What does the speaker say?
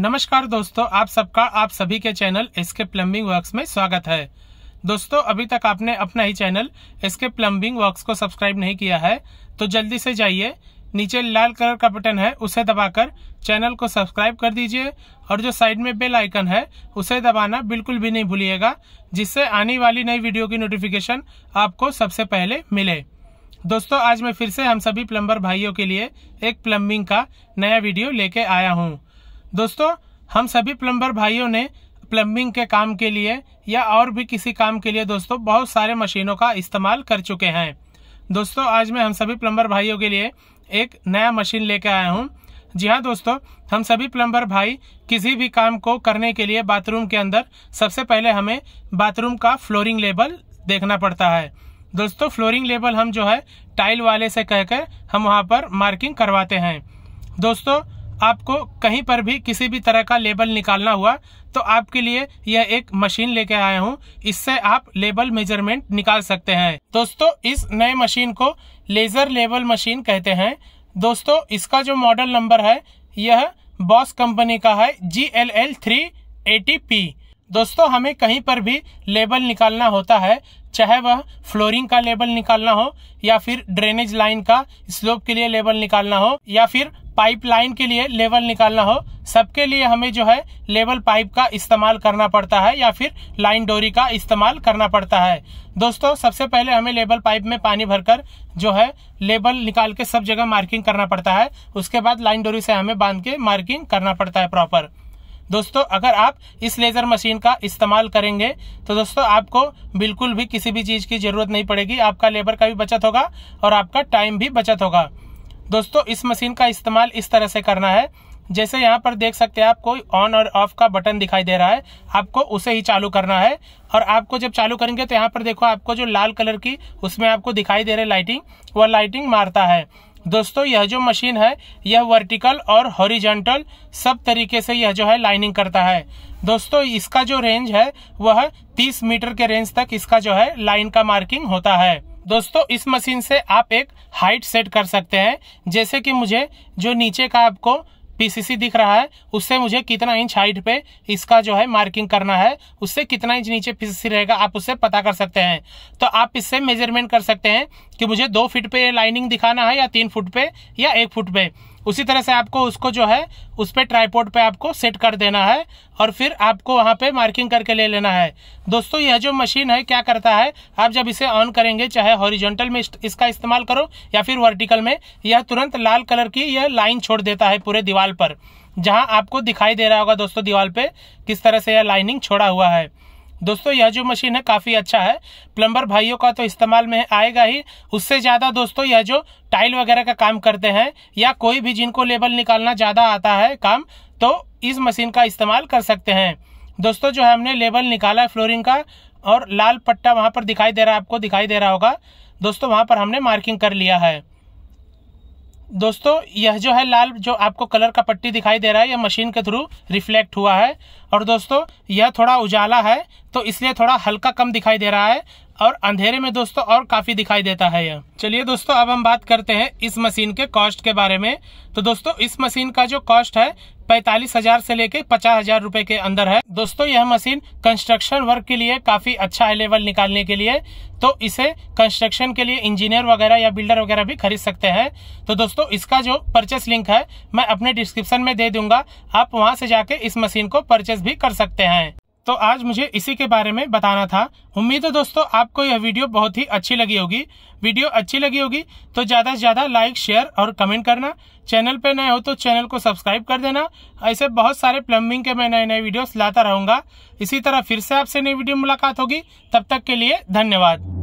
नमस्कार दोस्तों आप सबका आप सभी के चैनल एसके प्लम्बिंग वर्क्स में स्वागत है दोस्तों अभी तक आपने अपना ही चैनल एसके प्लम्बिंग वर्क्स को सब्सक्राइब नहीं किया है तो जल्दी से जाइए नीचे लाल कलर का बटन है उसे दबाकर चैनल को सब्सक्राइब कर दीजिए और जो साइड में बेल आइकन है उसे दबाना बिल्कुल भी नहीं भूलिएगा जिससे आने वाली नई वीडियो की नोटिफिकेशन आपको सबसे पहले मिले दोस्तों आज मैं फिर से हम सभी प्लम्बर भाइयों के लिए एक प्लम्बिंग का नया वीडियो लेके आया हूँ दोस्तों हम सभी प्लम्बर भाइयों ने प्लम्बिंग के काम के लिए या और भी किसी काम के लिए दोस्तों बहुत सारे मशीनों का इस्तेमाल कर चुके हैं दोस्तों आज मैं हम सभी प्लम्बर भाइयों के लिए एक नया मशीन लेकर आया हूँ जी हाँ दोस्तों हम सभी प्लम्बर भाई किसी भी काम को करने के लिए बाथरूम के अंदर सबसे पहले हमें बाथरूम का फ्लोरिंग लेबल देखना पड़ता है दोस्तों फ्लोरिंग लेबल हम जो है टाइल वाले से कहकर हम वहाँ पर मार्किंग करवाते हैं दोस्तों आपको कहीं पर भी किसी भी तरह का लेबल निकालना हुआ तो आपके लिए यह एक मशीन लेके आया हूँ इससे आप लेबल मेजरमेंट निकाल सकते हैं दोस्तों इस नए मशीन को लेजर लेबल मशीन कहते हैं दोस्तों इसका जो मॉडल नंबर है यह बॉस कंपनी का है G L L three eighty P दोस्तों हमें कहीं पर भी लेबल निकालना होता है चाहे वह फ्लोरिंग का लेबल निकालना हो या फिर ड्रेनेज लाइन का स्लोप के लिए लेबल निकालना हो या फिर पाइपलाइन के लिए लेवल निकालना हो सबके लिए हमें जो है लेवल पाइप का इस्तेमाल करना पड़ता है या फिर लाइन डोरी का इस्तेमाल करना पड़ता है दोस्तों सबसे पहले हमें लेबल पाइप में पानी भरकर जो है लेबल निकाल के सब जगह मार्किंग करना पड़ता है उसके बाद लाइन डोरी से हमें बांध के मार्किंग करना पड़ता है प्रॉपर दोस्तों अगर आप इस लेज़र मशीन का इस्तेमाल करेंगे तो दोस्तों आपको बिल्कुल भी किसी भी चीज़ की ज़रूरत नहीं पड़ेगी आपका लेबर का भी बचत होगा और आपका टाइम भी बचत होगा दोस्तों इस मशीन का इस्तेमाल इस तरह से करना है जैसे यहाँ पर देख सकते हैं आप कोई ऑन और ऑफ का बटन दिखाई दे रहा है आपको उसे ही चालू करना है और आपको जब चालू करेंगे तो यहाँ पर देखो आपको जो लाल कलर की उसमें आपको दिखाई दे रही लाइटिंग वह लाइटिंग मारता है दोस्तों यह जो मशीन है यह वर्टिकल और हॉरिजेंटल सब तरीके से यह जो है लाइनिंग करता है दोस्तों इसका जो रेंज है वह 30 मीटर के रेंज तक इसका जो है लाइन का मार्किंग होता है दोस्तों इस मशीन से आप एक हाइट सेट कर सकते हैं जैसे कि मुझे जो नीचे का आपको पीसीसी दिख रहा है उससे मुझे कितना इंच हाइट पे इसका जो है मार्किंग करना है उससे कितना इंच नीचे पीसीसी रहेगा आप उससे पता कर सकते हैं तो आप इससे मेजरमेंट कर सकते हैं कि मुझे दो फीट पे लाइनिंग दिखाना है या तीन फुट पे या एक फुट पे उसी तरह से आपको उसको जो है उस पर ट्राईपोर्ट पे आपको सेट कर देना है और फिर आपको वहाँ पे मार्किंग करके ले लेना है दोस्तों यह जो मशीन है क्या करता है आप जब इसे ऑन करेंगे चाहे हॉरिजॉन्टल में इसका इस्तेमाल करो या फिर वर्टिकल में यह तुरंत लाल कलर की यह लाइन छोड़ देता है पूरे दीवार पर जहाँ आपको दिखाई दे रहा होगा दोस्तों दीवार पे किस तरह से यह लाइनिंग छोड़ा हुआ है दोस्तों यह जो मशीन है काफ़ी अच्छा है प्लम्बर भाइयों का तो इस्तेमाल में आएगा ही उससे ज़्यादा दोस्तों यह जो टाइल वगैरह का काम करते हैं या कोई भी जिनको लेबल निकालना ज़्यादा आता है काम तो इस मशीन का इस्तेमाल कर सकते हैं दोस्तों जो है हमने लेबल निकाला है फ्लोरिंग का और लाल पट्टा वहां पर दिखाई दे रहा है आपको दिखाई दे रहा होगा दोस्तों वहां पर हमने मार्किंग कर लिया है दोस्तों यह जो है लाल जो आपको कलर का पट्टी दिखाई दे रहा है यह मशीन के थ्रू रिफ्लेक्ट हुआ है और दोस्तों यह थोड़ा उजाला है तो इसलिए थोड़ा हल्का कम दिखाई दे रहा है और अंधेरे में दोस्तों और काफी दिखाई देता है यह चलिए दोस्तों अब हम बात करते हैं इस मशीन के कॉस्ट के बारे में तो दोस्तों इस मशीन का जो कॉस्ट है पैतालीस हजार से लेके पचास हजार रूपए के अंदर है दोस्तों यह मशीन कंस्ट्रक्शन वर्क के लिए काफी अच्छा है लेवल निकालने के लिए तो इसे कंस्ट्रक्शन के लिए इंजीनियर वगैरह या बिल्डर वगैरह भी खरीद सकते हैं तो दोस्तों इसका जो परचेस लिंक है मैं अपने डिस्क्रिप्शन में दे दूंगा आप वहां से जाके इस मशीन को परचेस भी कर सकते हैं तो आज मुझे इसी के बारे में बताना था उम्मीद है दोस्तों आपको यह वीडियो बहुत ही अच्छी लगी होगी वीडियो अच्छी लगी होगी तो ज्यादा से ज्यादा लाइक शेयर और कमेंट करना चैनल पे नए हो तो चैनल को सब्सक्राइब कर देना ऐसे बहुत सारे प्लम्बिंग के मैं नए नए वीडियोस लाता रहूंगा इसी तरह फिर से आपसे नई वीडियो मुलाकात होगी तब तक के लिए धन्यवाद